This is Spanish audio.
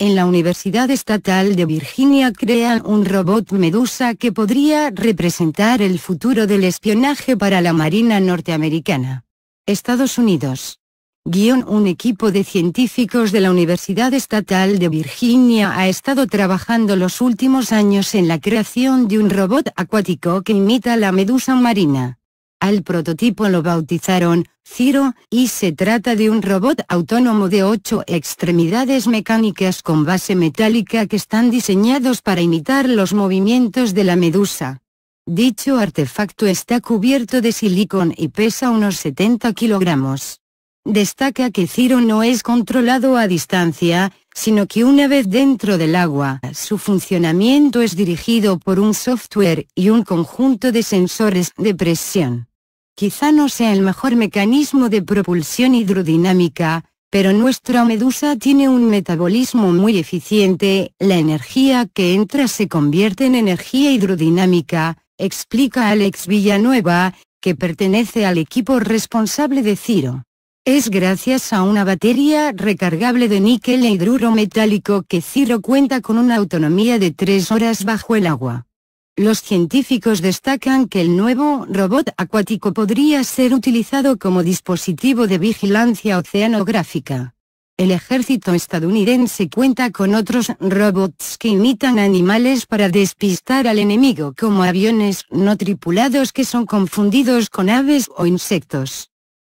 en la Universidad Estatal de Virginia crean un robot Medusa que podría representar el futuro del espionaje para la Marina norteamericana. Estados Unidos. Guión un equipo de científicos de la Universidad Estatal de Virginia ha estado trabajando los últimos años en la creación de un robot acuático que imita la medusa marina. Al prototipo lo bautizaron Ciro, y se trata de un robot autónomo de ocho extremidades mecánicas con base metálica que están diseñados para imitar los movimientos de la medusa. Dicho artefacto está cubierto de silicón y pesa unos 70 kilogramos. Destaca que Ciro no es controlado a distancia, sino que una vez dentro del agua, su funcionamiento es dirigido por un software y un conjunto de sensores de presión. Quizá no sea el mejor mecanismo de propulsión hidrodinámica, pero nuestra medusa tiene un metabolismo muy eficiente, la energía que entra se convierte en energía hidrodinámica, explica Alex Villanueva, que pertenece al equipo responsable de Ciro. Es gracias a una batería recargable de níquel e hidruro metálico que Ciro cuenta con una autonomía de tres horas bajo el agua. Los científicos destacan que el nuevo robot acuático podría ser utilizado como dispositivo de vigilancia oceanográfica. El ejército estadounidense cuenta con otros robots que imitan animales para despistar al enemigo como aviones no tripulados que son confundidos con aves o insectos.